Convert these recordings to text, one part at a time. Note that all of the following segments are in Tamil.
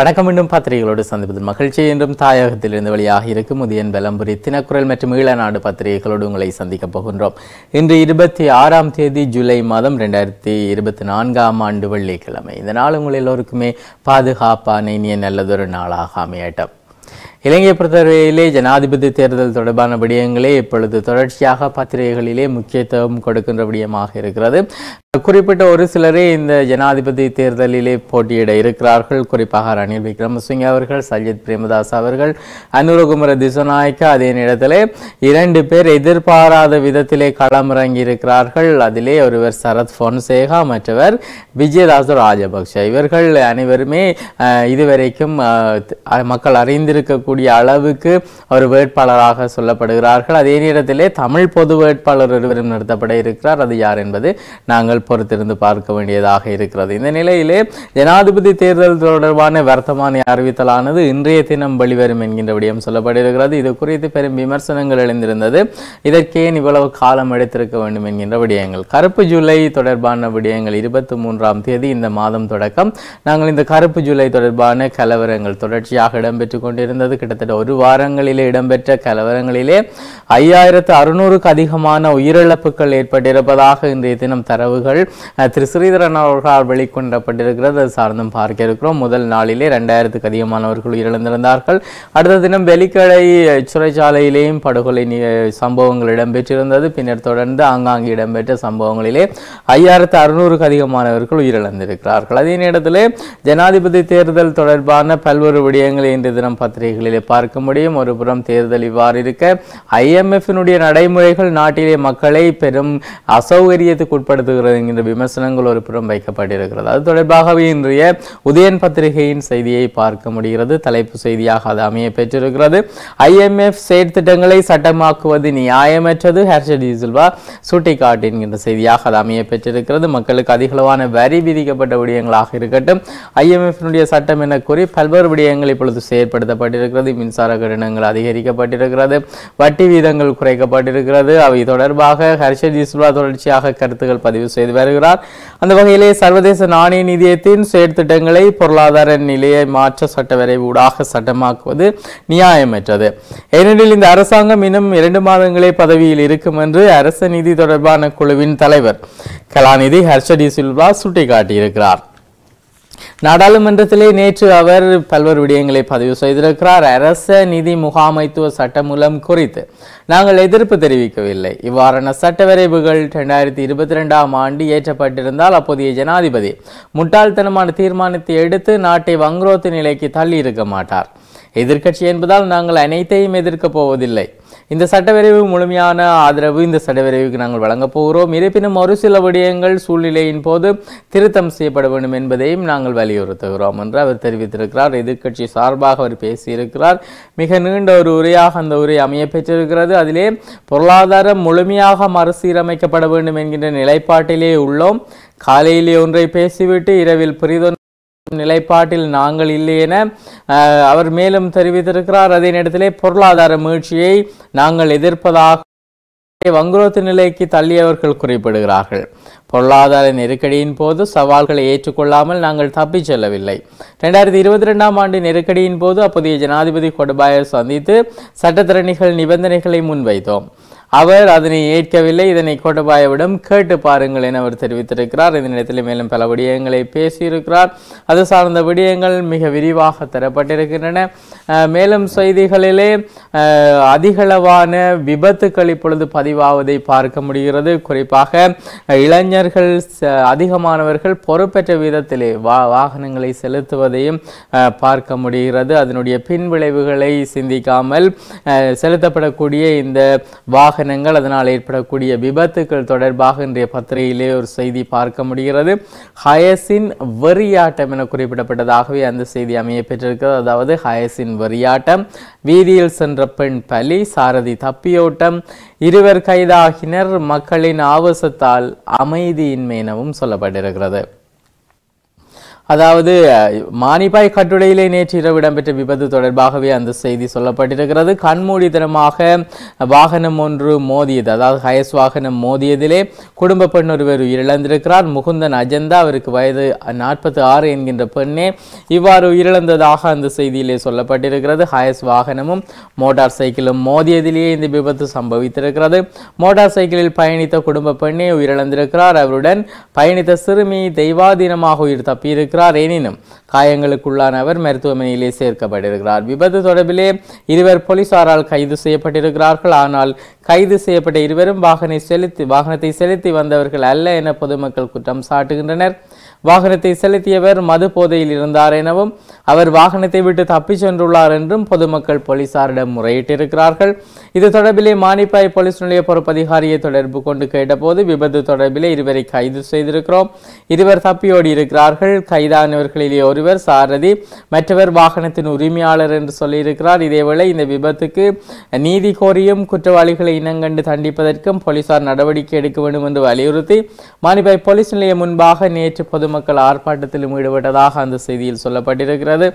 வணக்கம் மீண்டும் பத்திரிகைகளோடு சந்திப்பதில் மகிழ்ச்சி என்றும் தாயகத்திலிருந்து வழியாக இருக்கும் முதியன் பலம்புரி தினக்குரல் மற்றும் நாடு பத்திரிகைகளோடு உங்களை சந்திக்கப் போகின்றோம் இன்று இருபத்தி ஆறாம் தேதி ஜூலை மாதம் ரெண்டாயிரத்தி இருபத்தி நான்காம் ஆண்டு வெள்ளிக்கிழமை இந்த நாள் உங்கள் எல்லோருக்குமே பாதுகாப்பான இனிய நல்லதொரு நாளாக அமையட்டும் இலங்கை பொறுத்தவரையிலே ஜனாதிபதி தேர்தல் தொடர்பான விடயங்களே இப்பொழுது தொடர்ச்சியாக பத்திரிகைகளிலே முக்கியத்துவம் கொடுக்கின்ற விடயமாக இருக்கிறது குறிப்பிட்ட ஒரு சிலரே இந்த ஜனாதிபதி தேர்தலிலே போட்டியிட இருக்கிறார்கள் குறிப்பாக ரணில் விக்ரமசிங்க அவர்கள் சஜித் பிரேமதாஸ் அவர்கள் அனுரகுமர திசுநாயக்க அதே நேரத்தில் இரண்டு பேர் எதிர்பாராத விதத்திலே களமிறங்கி இருக்கிறார்கள் அதிலே ஒருவர் சரத் பொன்சேகா மற்றவர் விஜயதாச ராஜபக்ஷ இவர்கள் அனைவருமே இதுவரைக்கும் மக்கள் அறிந்திருக்க இருக்கக்கூடிய அளவுக்கு ஒரு வேட்பாளராக சொல்லப்படுகிறார்கள் அதே நேரத்திலே தமிழ் பொது வேட்பாளர் ஒருவரும் நிறுத்தப்பட இருக்கிறார் அது யார் என்பது நாங்கள் பொறுத்திருந்து பார்க்க வேண்டியதாக இருக்கிறது இந்த நிலையிலே ஜனாதிபதி தேர்தல் தொடர்பான வர்த்தமான அறிவித்தலானது இன்றைய தினம் வெளிவரும் என்கின்ற விடயம் சொல்லப்பட்டிருக்கிறது இது குறித்து பெரும் விமர்சனங்கள் எழுந்திருந்தது இதற்கேன் இவ்வளவு காலம் எடுத்திருக்க வேண்டும் என்கின்ற விடயங்கள் கருப்பு ஜூலை தொடர்பான விடயங்கள் இருபத்தி மூன்றாம் தேதி இந்த மாதம் தொடக்கம் நாங்கள் இந்த கருப்பு ஜூலை தொடர்பான கலவரங்கள் தொடர்ச்சியாக இடம்பெற்றுக் கொண்டிருந்தது கிட்டத்தட்ட ஒரு வாரங்களிலே இடம்பெற்ற கலவரங்களிலே ஐயாயிரத்து அறுநூறுக்கு அதிகமான உயிரிழப்புகள் ஏற்பட்டிருப்பதாக இன்றைய தினம் தரவுகள் திரு ஸ்ரீதரன் அவர்களால் வெளிக்கொண்டப்பட்டிருக்கிறது அது சார்ந்தும் பார்க்க இருக்கிறோம் முதல் நாளிலே ரெண்டாயிரத்துக்கு அதிகமானவர்கள் உயிரிழந்திருந்தார்கள் அடுத்த தினம் வெலிக்கடை சிறைச்சாலையிலேயும் படுகொலை சம்பவங்கள் இடம்பெற்றிருந்தது பின்னர் தொடர்ந்து ஆங்காங்கே இடம்பெற்ற சம்பவங்களிலே ஐயாயிரத்து அறுநூறுக்கு அதிகமானவர்கள் உயிரிழந்திருக்கிறார்கள் அதே நேரத்தில் ஜனாதிபதி தேர்தல் தொடர்பான பல்வேறு விடயங்கள் இன்று தினம் பத்திரிகைகளில் செய்திகளிலே பார்க்க முடியும் ஒருபுறம் தேர்தல் இவ்வாறு இருக்க ஐஎம்எஃபினுடைய நடைமுறைகள் நாட்டிலே மக்களை பெரும் அசௌகரியத்துக்கு உட்படுத்துகிறது என்கின்ற விமர்சனங்கள் ஒரு புறம் வைக்கப்பட்டிருக்கிறது அது தொடர்பாகவே இன்றைய உதயன் பத்திரிகையின் செய்தியை பார்க்க முடிகிறது தலைப்பு செய்தியாக அது அமைய பெற்றிருக்கிறது ஐஎம்எஃப் செயற்திட்டங்களை சட்டமாக்குவது நியாயமற்றது ஹர்ஷடி சில்வா சுட்டிக்காட்டு என்கின்ற செய்தியாக அது அமைய பெற்றிருக்கிறது மக்களுக்கு அதிகளவான வரி விதிக்கப்பட்ட விடயங்களாக இருக்கட்டும் ஐஎம்எஃப் சட்டம் என கூறி பல்வேறு விடயங்கள் இப்பொழுது செயற்படுத்தப்பட்டிருக்கிறது இருக்கிறது மின்சார கட்டணங்கள் அதிகரிக்கப்பட்டிருக்கிறது வட்டி வீதங்கள் குறைக்கப்பட்டிருக்கிறது அவை தொடர்பாக ஹர்ஷத் இஸ்லா தொடர்ச்சியாக கருத்துக்கள் பதிவு செய்து வருகிறார் அந்த வகையிலே சர்வதேச நாணய நிதியத்தின் செயற்திட்டங்களை பொருளாதார நிலையை மாற்ற சட்ட ஊடாக சட்டமாக்குவது நியாயமற்றது ஏனெனில் இந்த அரசாங்கம் இன்னும் இரண்டு மாதங்களே பதவியில் இருக்கும் என்று அரச நிதி தொடர்பான குழுவின் தலைவர் கலாநிதி ஹர்ஷடி சில்வா சுட்டிக்காட்டியிருக்கிறார் நாடாளுமன்றத்திலே நேற்று அவர் பல்வேறு விடயங்களை பதிவு செய்திருக்கிறார் அரச நிதி முகாமைத்துவ மூலம் குறித்து நாங்கள் எதிர்ப்பு தெரிவிக்கவில்லை இவ்வாறான சட்ட வரைவுகள் இரண்டாயிரத்தி இருபத்தி ரெண்டாம் ஆண்டு ஏற்றப்பட்டிருந்தால் அப்போதைய ஜனாதிபதி முட்டாள்தனமான தீர்மானத்தை எடுத்து நாட்டை வங்குரோத்து நிலைக்கு தள்ளி இருக்க மாட்டார் எதிர்க்கட்சி என்பதால் நாங்கள் அனைத்தையும் எதிர்க்கப் போவதில்லை இந்த சட்டவிரைவு முழுமையான ஆதரவு இந்த சட்டவிரைவுக்கு நாங்கள் வழங்கப் போகிறோம் இருப்பினும் ஒரு சில விடயங்கள் சூழ்நிலையின் போது திருத்தம் செய்யப்பட வேண்டும் என்பதையும் நாங்கள் வலியுறுத்துகிறோம் என்று அவர் தெரிவித்திருக்கிறார் எதிர்க்கட்சி சார்பாக அவர் பேசியிருக்கிறார் மிக நீண்ட ஒரு உரையாக அந்த உரை அமைய பெற்றிருக்கிறது அதிலே பொருளாதாரம் முழுமையாக மறுசீரமைக்கப்பட வேண்டும் என்கின்ற நிலைப்பாட்டிலே உள்ளோம் காலையிலே ஒன்றை பேசிவிட்டு இரவில் புரிதொன்று நிலைப்பாட்டில் நாங்கள் இல்லை என அவர் மேலும் தெரிவித்திருக்கிறார் அதே நேரத்திலே பொருளாதார மீழ்ச்சியை நாங்கள் எதிர்ப்பதாக வங்குரோத்து நிலைக்கு தள்ளியவர்கள் குறிப்பிடுகிறார்கள் பொருளாதார நெருக்கடியின் போது சவால்களை ஏற்றுக்கொள்ளாமல் நாங்கள் தப்பிச் செல்லவில்லை ரெண்டாயிரத்தி இருபத்தி ரெண்டாம் ஆண்டு நெருக்கடியின் போது அப்போதைய ஜனாதிபதி கொடுபாயர் சந்தித்து சட்டத்திறனிகள் நிபந்தனைகளை முன்வைத்தோம் அவர் அதனை ஏற்கவில்லை இதனை கோட்டபாயவிடம் கேட்டு பாருங்கள் என அவர் தெரிவித்திருக்கிறார் இந்த நேரத்தில் மேலும் பல விடயங்களை பேசியிருக்கிறார் அது சார்ந்த விடயங்கள் மிக விரிவாக தரப்பட்டிருக்கின்றன மேலும் செய்திகளிலே அதிகளவான விபத்துக்கள் இப்பொழுது பதிவாவதை பார்க்க முடிகிறது குறிப்பாக இளைஞர்கள் அதிகமானவர்கள் பொறுப்பேற்ற விதத்திலே வா வாகனங்களை செலுத்துவதையும் பார்க்க முடிகிறது அதனுடைய பின்விளைவுகளை சிந்திக்காமல் செலுத்தப்படக்கூடிய இந்த வாகன வாகனங்கள் அதனால் ஏற்படக்கூடிய விபத்துக்கள் தொடர்பாக இன்றைய பத்திரிகையிலே ஒரு செய்தி பார்க்க முடிகிறது ஹயஸின் வரியாட்டம் என குறிப்பிடப்பட்டதாகவே அந்த செய்தி அமைய பெற்றிருக்கிறது அதாவது ஹயஸின் வரியாட்டம் வீதியில் சென்ற பெண் பலி சாரதி தப்பியோட்டம் இருவர் கைதாகினர் மக்களின் ஆவசத்தால் அமைதியின்மை எனவும் சொல்லப்பட்டிருக்கிறது அதாவது மானிப்பாய் கட்டுரையிலே நேற்று இரவு இடம்பெற்ற விபத்து தொடர்பாகவே அந்த செய்தி சொல்லப்பட்டிருக்கிறது கண்மூடித்தனமாக வாகனம் ஒன்று மோதியது அதாவது ஹயஸ் வாகனம் மோதியதிலே குடும்ப பெண் ஒருவர் உயிரிழந்திருக்கிறார் முகுந்தன் அஜந்தா அவருக்கு வயது நாற்பத்தி ஆறு என்கின்ற பெண்ணே இவ்வாறு உயிரிழந்ததாக அந்த செய்தியிலே சொல்லப்பட்டிருக்கிறது ஹயஸ் வாகனமும் மோட்டார் சைக்கிளும் மோதியதிலேயே இந்த விபத்து சம்பவித்திருக்கிறது மோட்டார் சைக்கிளில் பயணித்த குடும்ப பெண்ணே உயிரிழந்திருக்கிறார் அவருடன் பயணித்த சிறுமி தெய்வாதீனமாக உயிர் தப்பியிருக்கிறார் இருக்கிறார் எனினும் காயங்களுக்குள்ளானவர் மருத்துவமனையிலே சேர்க்கப்பட்டிருக்கிறார் விபத்து தொடர்பிலே இருவர் போலீசாரால் கைது செய்யப்பட்டிருக்கிறார்கள் ஆனால் கைது செய்யப்பட்ட இருவரும் வாகனை செலுத்தி வாகனத்தை செலுத்தி வந்தவர்கள் அல்ல என பொதுமக்கள் குற்றம் சாட்டுகின்றனர் வாகனத்தை செலுத்தியவர் மது போதையில் இருந்தார் எனவும் அவர் வாகனத்தை விட்டு தப்பிச் சென்றுள்ளார் என்றும் பொதுமக்கள் போலீசாரிடம் முறையிட்டிருக்கிறார்கள் இது தொடர்பிலே மானிப்பாய் போலீஸ் நிலைய அதிகாரியை தொடர்பு கொண்டு கேட்டபோது விபத்து தொடர்பிலே இருவரை கைது செய்திருக்கிறோம் இருவர் தப்பியோடி இருக்கிறார்கள் கைதானவர்களிலே ஒருவர் சாரதி மற்றவர் வாகனத்தின் உரிமையாளர் என்று சொல்லியிருக்கிறார் இதேவேளை இந்த விபத்துக்கு நீதி கோரியும் குற்றவாளிகளை இனங்கண்டு தண்டிப்பதற்கும் போலீசார் நடவடிக்கை எடுக்க வேண்டும் என்று வலியுறுத்தி மானிப்பாய் போலீஸ் நிலையம் முன்பாக நேற்று பொது பொதுமக்கள் ஆர்ப்பாட்டத்திலும் ஈடுபட்டதாக அந்த செய்தியில் சொல்லப்பட்டிருக்கிறது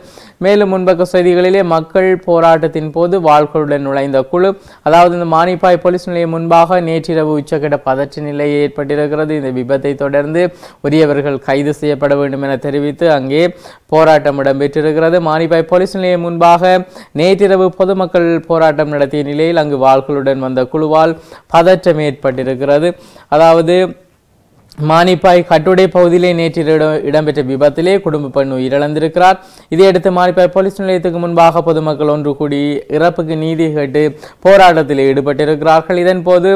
மேலும் முன்பக்க செய்திகளிலே மக்கள் போராட்டத்தின் போது வாழ்களுடன் நுழைந்த குழு அதாவது இந்த மானிப்பாய் போலீஸ் நிலையம் முன்பாக நேற்றிரவு உச்சக்கட்ட பதற்ற நிலை ஏற்பட்டிருக்கிறது இந்த விபத்தை தொடர்ந்து உரியவர்கள் கைது செய்யப்பட வேண்டும் என தெரிவித்து அங்கே போராட்டம் இடம்பெற்றிருக்கிறது மானிப்பாய் போலீஸ் நிலையம் முன்பாக நேற்றிரவு பொதுமக்கள் போராட்டம் நடத்திய நிலையில் அங்கு வாழ்களுடன் வந்த குழுவால் பதற்றம் ஏற்பட்டிருக்கிறது அதாவது மானிப்பாய் கட்டுடை பகுதியிலே நேற்று இடம்பெற்ற விபத்திலே குடும்ப பெண் உயிரிழந்திருக்கிறார் இதையடுத்து மானிப்பாய் போலீஸ் நிலையத்துக்கு முன்பாக பொதுமக்கள் ஒன்று கூடி இறப்புக்கு நீதி கேட்டு போராட்டத்தில் ஈடுபட்டிருக்கிறார்கள் இதன்போது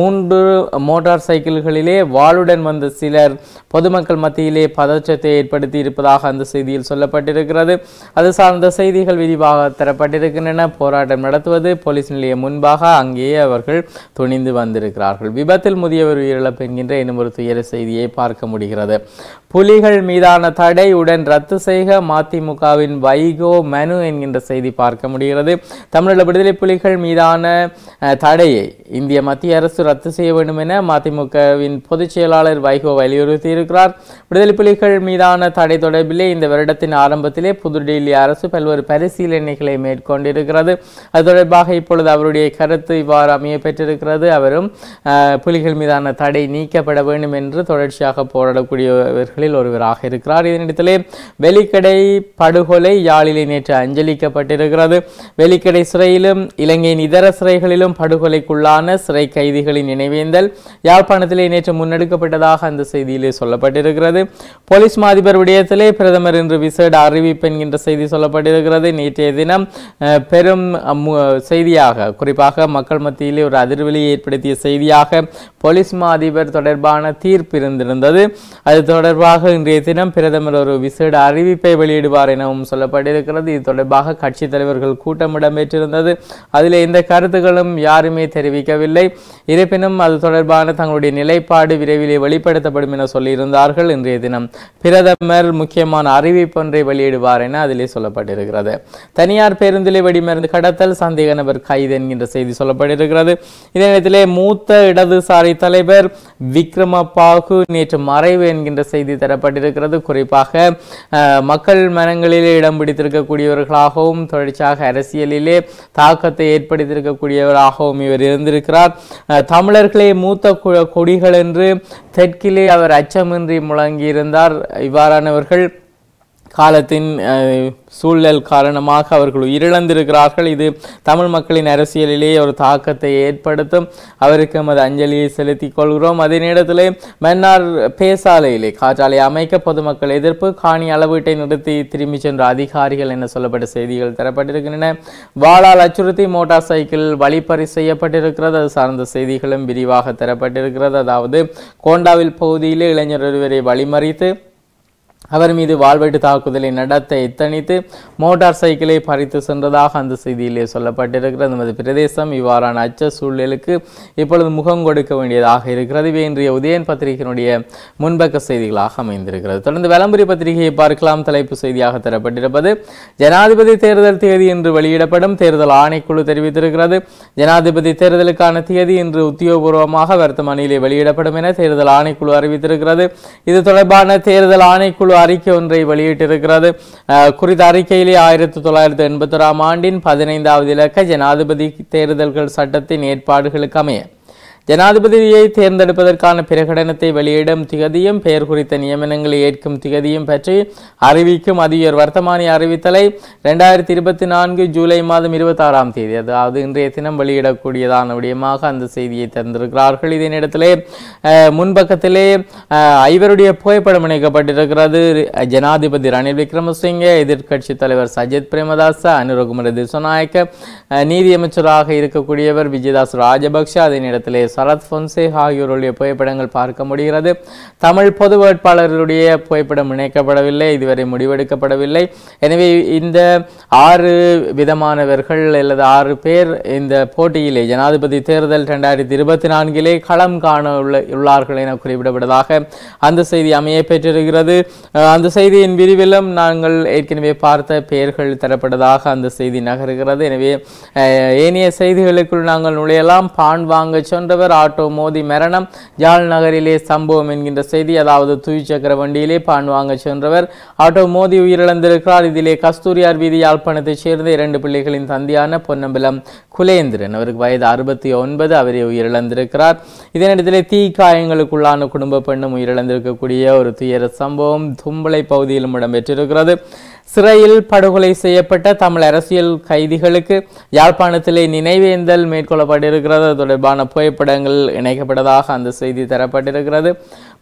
மூன்று மோட்டார் சைக்கிள்களிலே வாளுடன் வந்த சிலர் பொதுமக்கள் மத்தியிலே பதற்றத்தை ஏற்படுத்தி இருப்பதாக அந்த செய்தியில் சொல்லப்பட்டிருக்கிறது அது சார்ந்த செய்திகள் விரிவாக தரப்பட்டிருக்கின்றன போராட்டம் நடத்துவது போலீஸ் நிலையம் முன்பாக அங்கேயே அவர்கள் துணிந்து வந்திருக்கிறார்கள் விபத்தில் முதியவர் உயிரிழப்பு என்கின்ற இன்னும் ஒரு துயர செய்தியை பார்க்க முடிகிறது புலிகள் மீதான தடை உடன் ரத்து செய்க மதிமுகவின் வைகோ மனு என்கின்ற செய்தி பார்க்க முடிகிறது தமிழீழ விடுதலை புலிகள் மீதான தடையை இந்திய மத்திய அரசு ரத்து செய்ய வேண்டும் என மதிமுகவின் பொதுச் செயலாளர் வைகோ வலியுறுத்தியிருக்கிறார் விடுதலை புலிகள் மீதான தடை தொடர்பிலே இந்த வருடத்தின் ஆரம்பத்திலே புதுடெல்லி அரசு பல்வேறு பரிசீலனைகளை மேற்கொண்டிருக்கிறது அது தொடர்பாக இப்பொழுது அவருடைய கருத்து இவ்வாறு அமைய பெற்றிருக்கிறது அவரும் புலிகள் மீதான தடை நீக்கப்பட வேண்டும் என்று என்று தொடர்ச்சியாக போராடக்கூடியவர்களில் ஒருவராக இருக்கிறார் இதனிடத்திலே வெலிக்கடை படுகொலை யாழிலே நேற்று அஞ்சலிக்கப்பட்டிருக்கிறது வெலிக்கடை சிறையிலும் இலங்கையின் இதர சிறைகளிலும் படுகொலைக்குள்ளான சிறை கைதிகளின் நினைவேந்தல் யாழ்ப்பாணத்திலே நேற்று முன்னெடுக்கப்பட்டதாக அந்த செய்தியிலே சொல்லப்பட்டிருக்கிறது போலீஸ் மாதிபர் விடயத்திலே பிரதமர் இன்று விசேட அறிவிப்பு என்கின்ற செய்தி சொல்லப்பட்டிருக்கிறது நேற்றைய தினம் பெரும் செய்தியாக குறிப்பாக மக்கள் மத்தியிலே ஒரு அதிர்வெளியை ஏற்படுத்திய செய்தியாக போலீஸ் மாதிபர் தொடர்பான தீர்ப்பு பிறந்திருந்தது அது தொடர்பாக இன்றைய தினம் பிரதமர் ஒரு விசேட அறிவிப்பை வெளியிடுவார் எனவும் சொல்லப்பட்டிருக்கிறது இது தொடர்பாக கட்சி தலைவர்கள் கூட்டம் இடம்பெற்றிருந்தது அதில் இந்த கருத்துக்களும் யாருமே தெரிவிக்கவில்லை இருப்பினும் அது தொடர்பான தங்களுடைய நிலைப்பாடு விரைவிலே வெளிப்படுத்தப்படும் என சொல்லியிருந்தார்கள் இன்றைய தினம் பிரதமர் முக்கியமான அறிவிப்பொன்றை வெளியிடுவார் என அதிலே சொல்லப்பட்டிருக்கிறது தனியார் பேருந்திலே வெடிமருந்து கடத்தல் சந்தேக நபர் கைது என்கின்ற செய்தி சொல்லப்பட்டிருக்கிறது இதே நேரத்திலே மூத்த இடதுசாரி தலைவர் விக்ரமபாகு நேற்று மறைவு என்கின்ற செய்தி தரப்பட்டிருக்கிறது குறிப்பாக மக்கள் மனங்களிலே இடம் பிடித்திருக்கக்கூடியவர்களாகவும் தொடர்ச்சியாக அரசியலிலே தாக்கத்தை ஏற்படுத்தியிருக்கக்கூடியவராகவும் இவர் இருந்திருக்கிறார் தமிழர்களே மூத்த கொடிகள் என்று தெற்கிலே அவர் அச்சமின்றி முழங்கியிருந்தார் இவ்வாறானவர்கள் காலத்தின் சூழல் காரணமாக அவர்கள் உயிரிழந்திருக்கிறார்கள் இது தமிழ் மக்களின் அரசியலிலே ஒரு தாக்கத்தை ஏற்படுத்தும் அவருக்கு நமது அஞ்சலியை செலுத்திக் கொள்கிறோம் அதே நேரத்தில் மன்னார் பேசாலையிலே காற்றாலை அமைக்க பொதுமக்கள் எதிர்ப்பு காணி அளவீட்டை நிறுத்தி திரும்பி சென்ற அதிகாரிகள் என சொல்லப்பட்ட செய்திகள் தரப்பட்டிருக்கின்றன வாழால் அச்சுறுத்தி மோட்டார் சைக்கிள் வழிப்பறி செய்யப்பட்டிருக்கிறது அது சார்ந்த செய்திகளும் விரிவாக தரப்பட்டிருக்கிறது அதாவது கோண்டாவில் பகுதியில் இளைஞர் ஒருவரை வழிமறித்து அவர் மீது வாழ்வெட்டு தாக்குதலை நடத்த எத்தனித்து மோட்டார் சைக்கிளை பறித்து சென்றதாக அந்த செய்தியிலே சொல்லப்பட்டிருக்கிறது நமது பிரதேசம் இவ்வாறான அச்ச சூழலுக்கு இப்பொழுது முகம் கொடுக்க வேண்டியதாக இருக்கிறது இவை இன்றைய உதயன் பத்திரிகையினுடைய முன்பக்க செய்திகளாக அமைந்திருக்கிறது தொடர்ந்து விளம்பரி பத்திரிகையை பார்க்கலாம் தலைப்பு செய்தியாக தரப்பட்டிருப்பது ஜனாதிபதி தேர்தல் தேதி என்று வெளியிடப்படும் தேர்தல் ஆணைக்குழு தெரிவித்திருக்கிறது ஜனாதிபதி தேர்தலுக்கான தேதி இன்று உத்தியோகபூர்வமாக வர்த்தமானியிலே வெளியிடப்படும் என தேர்தல் ஆணைக்குழு அறிவித்திருக்கிறது இது தொடர்பான தேர்தல் ஆணைக்குழு அறிக்கை ஒன்றை வெளியிட்டிருக்கிறது குறித்த அறிக்கையிலே ஆயிரத்தி தொள்ளாயிரத்தி எண்பத்தி எண்பத்தொராம் ஆண்டின் பதினைந்தாவது இலக்க ஜனாதிபதி தேர்தல்கள் சட்டத்தின் ஏற்பாடுகளுக்கு அமைய ஜனாதிபதியை தேர்ந்தெடுப்பதற்கான பிரகடனத்தை வெளியிடும் திகதியும் பெயர் குறித்த நியமனங்களை ஏற்கும் திகதியும் பற்றி அறிவிக்கும் அதிபர் வர்த்தமானி அறிவித்தலை ரெண்டாயிரத்தி இருபத்தி நான்கு ஜூலை மாதம் இருபத்தி ஆறாம் தேதி அதாவது இன்றைய தினம் வெளியிடக்கூடியதான விடயமாக அந்த செய்தியை தந்திருக்கிறார்கள் இதே நேரத்திலே முன்பக்கத்திலே ஐவருடைய புகைப்படம் இணைக்கப்பட்டிருக்கிறது ஜனாதிபதி ரணில் விக்ரமசிங்கே எதிர்க்கட்சி தலைவர் சஜித் பிரேமதாச அனுரகுமர திசநாயக்க நீதியமைச்சராக இருக்கக்கூடியவர் விஜயதாஸ் ராஜபக்ஷ அதே நேரத்திலே சரத் பொன்சேகா ஆகியோருடைய புகைப்படங்கள் பார்க்க முடிகிறது தமிழ் பொது வேட்பாளர்களுடைய புகைப்படம் இணைக்கப்படவில்லை இதுவரை முடிவெடுக்கப்படவில்லை எனவே இந்த ஆறு விதமானவர்கள் அல்லது ஆறு பேர் இந்த போட்டியிலே ஜனாதிபதி தேர்தல் ரெண்டாயிரத்தி இருபத்தி நான்கிலே களம் காண உள்ளார்கள் என குறிப்பிடப்பட்டதாக அந்த செய்தி அமைய பெற்றிருக்கிறது அந்த செய்தியின் விரிவிலும் நாங்கள் ஏற்கனவே பார்த்த பெயர்கள் தரப்படுவதாக அந்த செய்தி நகருகிறது எனவே ஏனைய செய்திகளுக்குள் நாங்கள் நுழையலாம் பான் வாங்க சென்றவர் டிரைவர் ஆட்டோ மோதி மரணம் ஜாழ் நகரிலே சம்பவம் என்கின்ற செய்தி அதாவது துவிச்சக்கர வண்டியிலே பான் வாங்க சென்றவர் ஆட்டோ மோதி உயிரிழந்திருக்கிறார் இதிலே கஸ்தூரியார் வீதி யாழ்ப்பாணத்தைச் சேர்ந்த இரண்டு பிள்ளைகளின் தந்தியான பொன்னம்பலம் குலேந்திரன் அவருக்கு வயது அறுபத்தி ஒன்பது அவரே உயிரிழந்திருக்கிறார் இதனிடத்திலே தீ காயங்களுக்குள்ளான குடும்ப பெண்ணும் உயிரிழந்திருக்கக்கூடிய ஒரு துயர சம்பவம் தும்பளை பகுதியிலும் இடம்பெற்றிருக்கிறது சிறையில் படுகொலை செய்யப்பட்ட தமிழ் அரசியல் கைதிகளுக்கு யாழ்ப்பாணத்திலே நினைவேந்தல் மேற்கொள்ளப்பட்டிருக்கிறது தொடர்பான புகைப்படங்கள் இணைக்கப்பட்டதாக அந்த செய்தி தரப்பட்டிருக்கிறது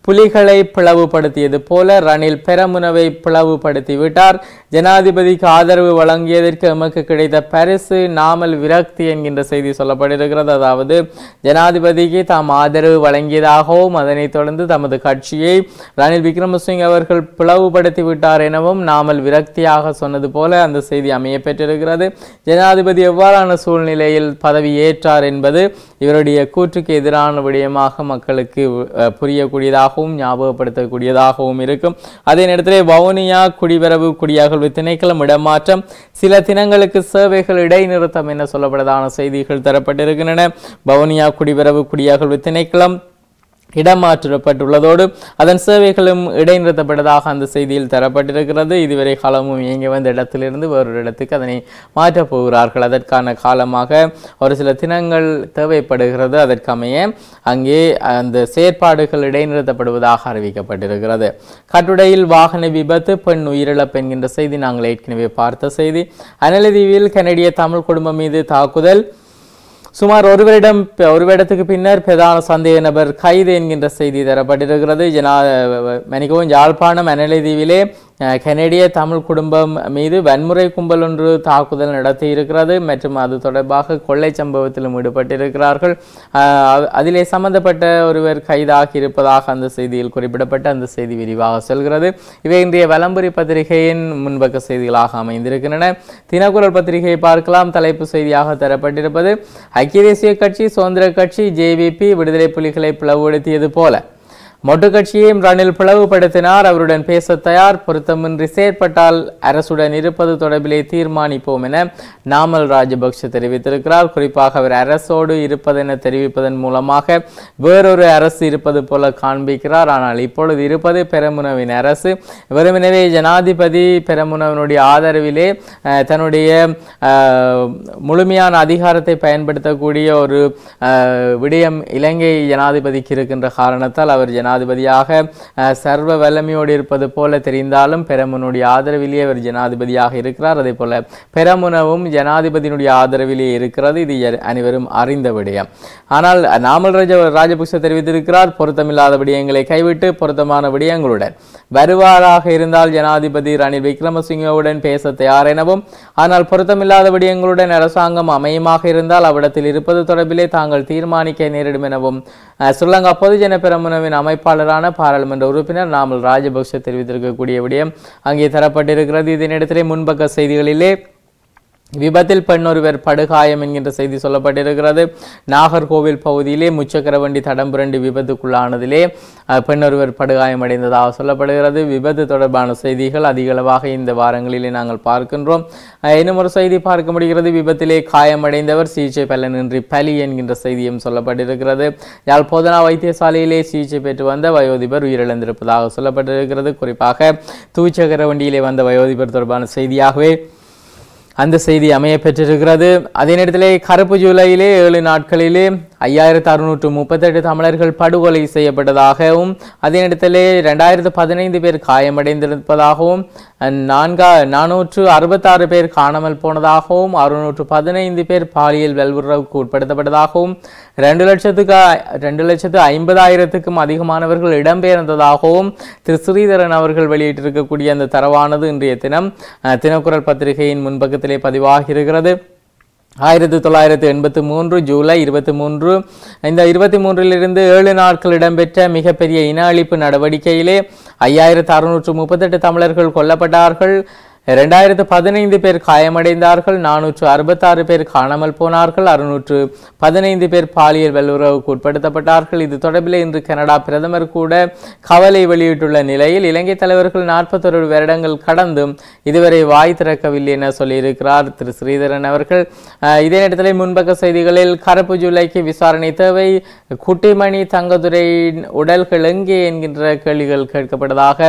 புலிகளை பிளவுபடுத்தியது போல ரணில் பெரமுனவை பிளவுபடுத்திவிட்டார் ஜனாதிபதிக்கு ஆதரவு வழங்கியதற்கு எமக்கு கிடைத்த பரிசு நாமல் விரக்தி என்கின்ற செய்தி சொல்லப்படுகிறது அதாவது ஜனாதிபதிக்கு தாம் ஆதரவு வழங்கியதாகவும் அதனைத் தொடர்ந்து தமது கட்சியை ரணில் விக்ரமசிங் அவர்கள் பிளவுபடுத்தி விட்டார் எனவும் நாமல் விரக்தியாக சொன்னது போல அந்த செய்தி அமைய பெற்றிருக்கிறது ஜனாதிபதி எவ்வாறான சூழ்நிலையில் பதவி ஏற்றார் என்பது இவருடைய கூற்றுக்கு எதிரான விடயமாக மக்களுக்கு புரியக்கூடியதாக குடியாகவும் ஞாபகப்படுத்தக்கூடியதாகவும் இருக்கும் அதே நேரத்தில் வவுனியா குடிபெறவு குடியாகல் திணைக்களம் இடமாற்றம் சில தினங்களுக்கு சேவைகள் இடைநிறுத்தம் என சொல்லப்படுவதான செய்திகள் தரப்பட்டிருக்கின்றன வவுனியா குடிபெறவு குடியாகல் திணைக்களம் இடமாற்றப்பட்டுள்ளதோடு அதன் சேவைகளும் இடைநிறுத்தப்பட்டதாக அந்த செய்தியில் தரப்பட்டிருக்கிறது இதுவரை காலமும் இயங்கி வந்த இடத்திலிருந்து வேறொரு இடத்துக்கு அதனை மாற்றப் போகிறார்கள் அதற்கான காலமாக ஒரு சில தினங்கள் தேவைப்படுகிறது அதற்கமைய அங்கே அந்த செயற்பாடுகள் இடைநிறுத்தப்படுவதாக அறிவிக்கப்பட்டிருக்கிறது கட்டுடையில் வாகன விபத்து பெண் உயிரிழப்பு என்கின்ற செய்தி நாங்கள் ஏற்கனவே பார்த்த செய்தி அனலதீவில் கனடிய தமிழ் குடும்பம் மீது தாக்குதல் சுமார் ஒரு வருடம் ஒரு வருடத்துக்கு பின்னர் பிரதான சந்தேக நபர் கைது என்கின்ற செய்தி தரப்பட்டிருக்கிறது ஜனா மணிக்கவும் யாழ்ப்பாணம் அனலைதீவிலே கனேடிய தமிழ் குடும்பம் மீது வன்முறை கும்பல் ஒன்று தாக்குதல் நடத்தியிருக்கிறது மற்றும் அது தொடர்பாக கொள்ளை சம்பவத்திலும் ஈடுபட்டிருக்கிறார்கள் அதிலே சம்பந்தப்பட்ட ஒருவர் கைதாகி இருப்பதாக அந்த செய்தியில் குறிப்பிடப்பட்டு அந்த செய்தி விரிவாக செல்கிறது இவை இன்றைய வலம்புரி பத்திரிகையின் முன்பக்க செய்திகளாக அமைந்திருக்கின்றன தினக்குரல் பத்திரிகையை பார்க்கலாம் தலைப்பு செய்தியாக தரப்பட்டிருப்பது ஐக்கிய தேசிய கட்சி சுதந்திர கட்சி ஜேவிபி விடுதலை புலிகளை பிளவுபடுத்தியது போல மொட்டுக்கட்சியையும் ரணில் பிளவுபடுத்தினார் அவருடன் பேச தயார் பொருத்தமின்றி செயற்பட்டால் அரசுடன் இருப்பது தொடர்பிலே தீர்மானிப்போம் என நாமல் ராஜபக்ஷ தெரிவித்திருக்கிறார் குறிப்பாக அவர் அரசோடு இருப்பதென தெரிவிப்பதன் மூலமாக வேறொரு அரசு இருப்பது போல காண்பிக்கிறார் ஆனால் இப்பொழுது இருப்பது பெரமுனவின் அரசு வெறுமெனவே ஜனாதிபதி பெரமுனவினுடைய ஆதரவிலே தன்னுடைய முழுமையான அதிகாரத்தை பயன்படுத்தக்கூடிய ஒரு விடயம் இலங்கை ஜனாதிபதிக்கு இருக்கின்ற காரணத்தால் அவர் ஜனா ஜனாதிபதியாக சர்வ வல்லமையோடு இருப்பது போல தெரிந்தாலும் பெரமுனுடைய ஆதரவிலேயே அவர் ஜனாதிபதியாக இருக்கிறார் அதே போல பெரமுனவும் ஜனாதிபதியினுடைய ஆதரவிலேயே இருக்கிறது இது அனைவரும் அறிந்த விடயம் ஆனால் நாமல் ராஜ ராஜபக்ச தெரிவித்திருக்கிறார் பொருத்தமில்லாத விடயங்களை கைவிட்டு பொருத்தமான விடயங்களுடன் வருவாராக இருந்தால் ஜனாதிபதி ரணில் விக்ரமசிங்கவுடன் பேச தயார் எனவும் ஆனால் பொருத்தமில்லாத விடயங்களுடன் அரசாங்கம் அமையமாக இருந்தால் அவ்விடத்தில் இருப்பது தொடர்பிலே தாங்கள் தீர்மானிக்க நேரிடும் எனவும் ஸ்ரீலங்கா பொதுஜன பெரமுனவின் அமைப்பாளரான பாராளுமன்ற உறுப்பினர் நாமல் ராஜபக்ஷ தெரிவித்திருக்கக்கூடிய விடயம் அங்கே தரப்பட்டிருக்கிறது இதனிடத்திலே முன்பக்க செய்திகளிலே விபத்தில் பெண்ணொருவர் படுகாயம் என்கின்ற செய்தி சொல்லப்பட்டிருக்கிறது நாகர்கோவில் பகுதியிலே வண்டி தடம் புரண்டு விபத்துக்குள்ளானதிலே பெண்ணொருவர் படுகாயம் அடைந்ததாக சொல்லப்படுகிறது விபத்து தொடர்பான செய்திகள் அதிகளவாக இந்த வாரங்களிலே நாங்கள் பார்க்கின்றோம் இன்னும் ஒரு செய்தி பார்க்க முடிகிறது விபத்திலே காயமடைந்தவர் சிகிச்சை பலனின்றி பலி என்கின்ற செய்தியும் சொல்லப்பட்டிருக்கிறது யாழ் போதனா வைத்தியசாலையிலே சிகிச்சை பெற்று வந்த வயோதிபர் உயிரிழந்திருப்பதாக சொல்லப்பட்டிருக்கிறது குறிப்பாக தூச்சக்கர வண்டியிலே வந்த வயோதிபர் தொடர்பான செய்தியாகவே அந்த செய்தி அமைய பெற்றிருக்கிறது அதே நேரத்திலே கருப்பு ஜூலையிலே ஏழு நாட்களிலே ஐயாயிரத்து அறுநூற்று முப்பத்தெட்டு தமிழர்கள் படுகொலை செய்யப்பட்டதாகவும் அதே நேரத்தில் ரெண்டாயிரத்து பதினைந்து பேர் காயமடைந்திருப்பதாகவும் நான்கா நானூற்று அறுபத்தாறு பேர் காணாமல் போனதாகவும் அறுநூற்று பதினைந்து பேர் பாலியல் வல்லுறவுக்கு உட்படுத்தப்பட்டதாகவும் ரெண்டு லட்சத்துக்கு ரெண்டு லட்சத்து ஐம்பதாயிரத்துக்கும் அதிகமானவர்கள் இடம்பெயர்ந்ததாகவும் திரு ஸ்ரீதரன் அவர்கள் வெளியிட்டிருக்கக்கூடிய அந்த தரவானது இன்றைய தினம் தினக்குரல் பத்திரிகையின் முன்பக்கத்திலே பதிவாகி இருக்கிறது ஆயிரத்தி தொள்ளாயிரத்தி எண்பத்தி மூன்று ஜூலை இருபத்தி மூன்று இந்த இருபத்தி மூன்றிலிருந்து ஏழு நாட்கள் இடம்பெற்ற மிகப்பெரிய இன அழிப்பு நடவடிக்கையிலே ஐயாயிரத்து அறுநூற்று முப்பத்தெட்டு தமிழர்கள் கொல்லப்பட்டார்கள் இரண்டாயிரத்து பதினைந்து பேர் காயமடைந்தார்கள் நானூற்று அறுபத்தாறு பேர் காணாமல் போனார்கள் அறுநூற்று பதினைந்து பேர் பாலியல் வல்லுறவுக்கு உட்படுத்தப்பட்டார்கள் இது தொடர்பில் இன்று கனடா பிரதமர் கூட கவலை வெளியிட்டுள்ள நிலையில் இலங்கை தலைவர்கள் நாற்பத்தொரு வருடங்கள் கடந்தும் இதுவரை வாய் திறக்கவில்லை என சொல்லியிருக்கிறார் திரு ஸ்ரீதரன் அவர்கள் இதே நேரத்தில் முன்பக்க செய்திகளில் கருப்பு ஜூலைக்கு விசாரணை தேவை குட்டிமணி தங்கதுரையின் உடல்கள் எங்கே என்கின்ற கேள்விகள் கேட்கப்பட்டதாக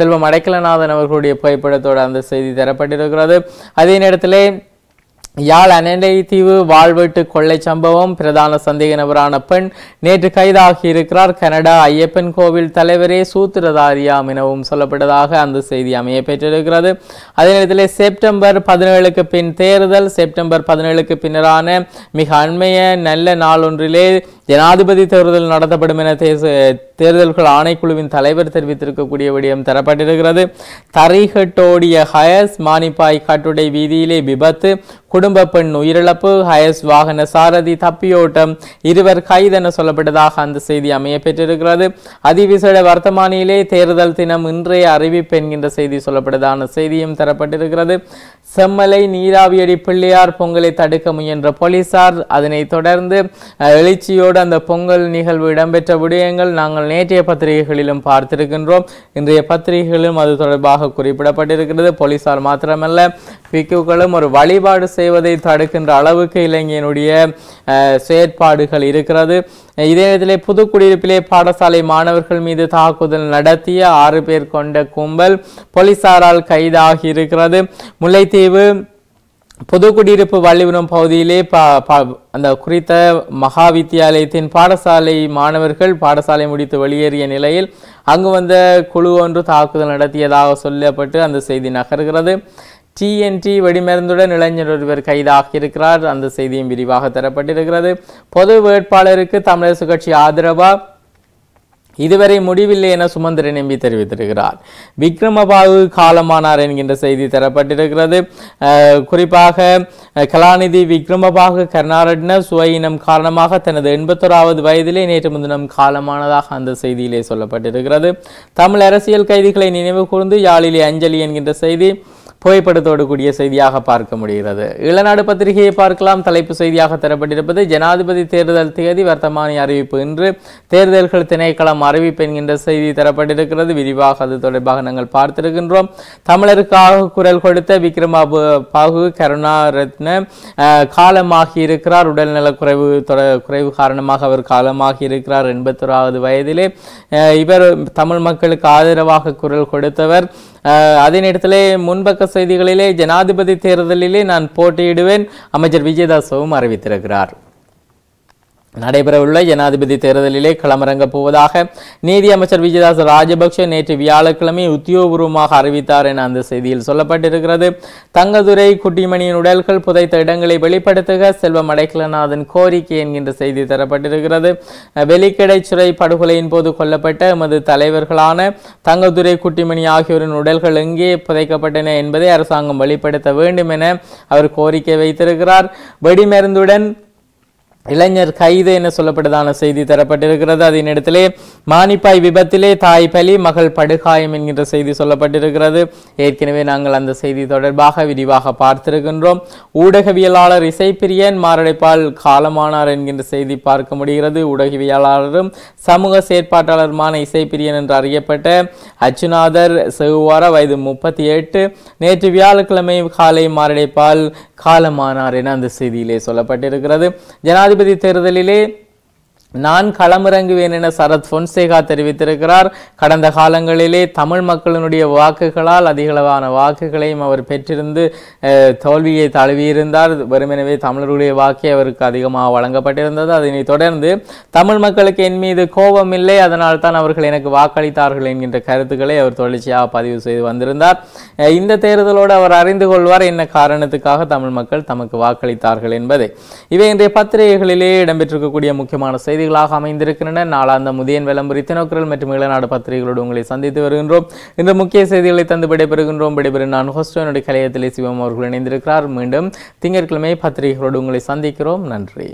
செல்வம் அடைக்கலநாதன் அவர்களுடைய புகைப்படத்தோடு அந்த செய்தி தரப்பட்டிருக்கிறது அதே நேரத்தில் யாழ் தீவு வாழ்வெட்டு கொள்ளை சம்பவம் பிரதான சந்தேக நபரான பெண் நேற்று கைதாகி இருக்கிறார் கனடா ஐயப்பன் கோவில் தலைவரே சூத்திரதாரியாம் எனவும் சொல்லப்பட்டதாக அந்த செய்தி அமைய பெற்றிருக்கிறது அதே நேரத்தில் செப்டம்பர் பதினேழுக்கு பின் தேர்தல் செப்டம்பர் பதினேழுக்கு பின்னரான மிக அண்மைய நல்ல நாளொன்றிலே ஜனாதிபதி தேர்தல் நடத்தப்படும் என தேர்தல்கள் ஆணைக்குழுவின் தலைவர் தெரிவித்திருக்கக்கூடிய விடயம் தரப்பட்டிருக்கிறது தரிகட்டோடிய ஹயஸ் மானிப்பாய் கட்டுடை வீதியிலே விபத்து குடும்ப பெண் உயிரிழப்பு ஹயஸ் வாகன சாரதி தப்பியோட்டம் இருவர் கைதென சொல்லப்பட்டதாக அந்த செய்தி அமைய பெற்றிருக்கிறது அதிவிசேட வர்த்தமானியிலே தேர்தல் தினம் இன்றைய அறிவிப்பு என்கின்ற செய்தி சொல்லப்பட்டதான செய்தியும் தரப்பட்டிருக்கிறது செம்மலை நீராவியடி பிள்ளையார் பொங்கலை தடுக்க முயன்ற போலீசார் அதனைத் தொடர்ந்து எழுச்சியோடு அத்தோடு அந்த பொங்கல் நிகழ்வு இடம்பெற்ற விடயங்கள் நாங்கள் நேற்றைய பத்திரிகைகளிலும் பார்த்திருக்கின்றோம் இன்றைய பத்திரிகைகளிலும் அது தொடர்பாக குறிப்பிடப்பட்டிருக்கிறது போலீசார் மாத்திரமல்ல பிக்குகளும் ஒரு வழிபாடு செய்வதை தடுக்கின்ற அளவுக்கு இளைஞனுடைய செயற்பாடுகள் இருக்கிறது இதே இதிலே புதுக்குடியிருப்பிலே பாடசாலை மாணவர்கள் மீது தாக்குதல் நடத்திய ஆறு பேர் கொண்ட கும்பல் போலீசாரால் கைதாகி இருக்கிறது முல்லைத்தீவு பொது குடியிருப்பு வள்ளிபுரம் பகுதியிலே அந்த குறித்த மகா வித்தியாலயத்தின் பாடசாலை மாணவர்கள் பாடசாலை முடித்து வெளியேறிய நிலையில் அங்கு வந்த குழு ஒன்று தாக்குதல் நடத்தியதாக சொல்லப்பட்டு அந்த செய்தி நகர்கிறது டிஎன்டி வெடிமருந்துடன் இளைஞர் ஒருவர் கைதாக அந்த செய்தியும் விரிவாக தரப்பட்டிருக்கிறது பொது வேட்பாளருக்கு தமிழரசு கட்சி ஆதரவாக இதுவரை முடிவில்லை என சுமந்திர நம்பி தெரிவித்திருக்கிறார் விக்ரமபாகு காலமானார் என்கின்ற செய்தி தரப்பட்டிருக்கிறது குறிப்பாக கலாநிதி விக்ரமபாகு கருணாரட்ன சுவையினம் காரணமாக தனது எண்பத்தோராவது வயதிலே நேற்று முன்தினம் காலமானதாக அந்த செய்தியிலே சொல்லப்பட்டிருக்கிறது தமிழ் அரசியல் கைதிகளை நினைவு கூர்ந்து யாழிலே அஞ்சலி என்கின்ற செய்தி புகைப்படத்தோடு கூடிய செய்தியாக பார்க்க முடிகிறது இளநாடு பத்திரிகையை பார்க்கலாம் தலைப்பு செய்தியாக தரப்பட்டிருப்பது ஜனாதிபதி தேர்தல் தேதி வர்த்தமானி அறிவிப்பு இன்று தேர்தல்கள் திணைக்களம் அறிவிப்பு என்கின்ற செய்தி தரப்பட்டிருக்கிறது விரிவாக அது தொடர்பாக நாங்கள் பார்த்திருக்கின்றோம் தமிழருக்காக குரல் கொடுத்த விக்ரமாபு பாகு கருணாரத்ன காலமாகி இருக்கிறார் உடல்நல குறைவு குறைவு காரணமாக அவர் காலமாகி இருக்கிறார் எண்பத்தொராவது வயதிலே இவர் தமிழ் மக்களுக்கு ஆதரவாக குரல் கொடுத்தவர் அதே நேரத்தில் முன்பக்க செய்திகளிலே ஜனாதிபதி தேர்தலிலே நான் போட்டியிடுவேன் அமைச்சர் விஜயதாசவும் அறிவித்திருக்கிறார் நடைபெறவுள்ள ஜனாதிபதி தேர்தலிலே களமிறங்கப் போவதாக நீதி அமைச்சர் விஜயதாஸ் ராஜபக்ஷ நேற்று வியாழக்கிழமை உத்தியோகபூர்வமாக அறிவித்தார் என அந்த செய்தியில் சொல்லப்பட்டிருக்கிறது தங்கதுரை குட்டிமணியின் உடல்கள் புதைத்த இடங்களை வெளிப்படுத்துக செல்வம் அடைக்கலநாதன் கோரிக்கை என்கின்ற செய்தி தரப்பட்டிருக்கிறது சிறை படுகொலையின் போது கொல்லப்பட்ட எமது தலைவர்களான தங்கதுரை குட்டிமணி ஆகியோரின் உடல்கள் எங்கே புதைக்கப்பட்டன என்பதை அரசாங்கம் வெளிப்படுத்த வேண்டும் என அவர் கோரிக்கை வைத்திருக்கிறார் வெடிமருந்துடன் இளைஞர் கைது என சொல்லப்பட்டதான செய்தி தரப்பட்டிருக்கிறது அதனிடத்திலே மானிப்பாய் விபத்திலே தாய் பலி மகள் படுகாயம் என்கின்ற செய்தி சொல்லப்பட்டிருக்கிறது ஏற்கனவே நாங்கள் அந்த செய்தி தொடர்பாக விரிவாக பார்த்திருக்கின்றோம் ஊடகவியலாளர் இசைப்பிரியன் மாரடைப்பால் காலமானார் என்கின்ற செய்தி பார்க்க முடிகிறது ஊடகவியலாளரும் சமூக செயற்பாட்டாளருமான இசைப்பிரியன் என்று அறியப்பட்ட அச்சுநாதர் செவ்வார வயது முப்பத்தி எட்டு நேற்று வியாழக்கிழமை காலை மாரடைப்பால் காலமானார் என அந்த செய்தியிலே சொல்லப்பட்டிருக்கிறது ஜனாதிபதி ஜனாதிபதி தேர்தலிலே நான் களமிறங்குவேன் என சரத் பொன்சேகா தெரிவித்திருக்கிறார் கடந்த காலங்களிலே தமிழ் மக்களினுடைய வாக்குகளால் அதிகளவான வாக்குகளையும் அவர் பெற்றிருந்து தோல்வியை தழுவியிருந்தார் வெறுமெனவே தமிழருடைய வாக்கே அவருக்கு அதிகமாக வழங்கப்பட்டிருந்தது அதனை தொடர்ந்து தமிழ் மக்களுக்கு என் மீது கோபம் இல்லை அதனால் தான் அவர்கள் எனக்கு வாக்களித்தார்கள் என்கின்ற கருத்துக்களை அவர் தொடர்ச்சியாக பதிவு செய்து வந்திருந்தார் இந்த தேர்தலோடு அவர் அறிந்து கொள்வார் என்ன காரணத்துக்காக தமிழ் மக்கள் தமக்கு வாக்களித்தார்கள் என்பதை இவை இன்றைய பத்திரிகைகளிலே இடம்பெற்றிருக்கக்கூடிய முக்கியமான செய்தி பத்திரிகைகளாக அமைந்திருக்கின்றன நாளாந்த முதியன் விளம்பரி தினக்குரல் மற்றும் இளநாடு பத்திரிகைகளோடு உங்களை சந்தித்து வருகின்றோம் இந்த முக்கிய செய்திகளை தந்து விடைபெறுகின்றோம் விடைபெறும் நான் ஹோஸ்டோனுடைய கலையத்திலே சிவம் அவர்கள் இணைந்திருக்கிறார் மீண்டும் திங்கட்கிழமை பத்திரிகைகளோடு உங்களை சந்திக்கிறோம் நன்றி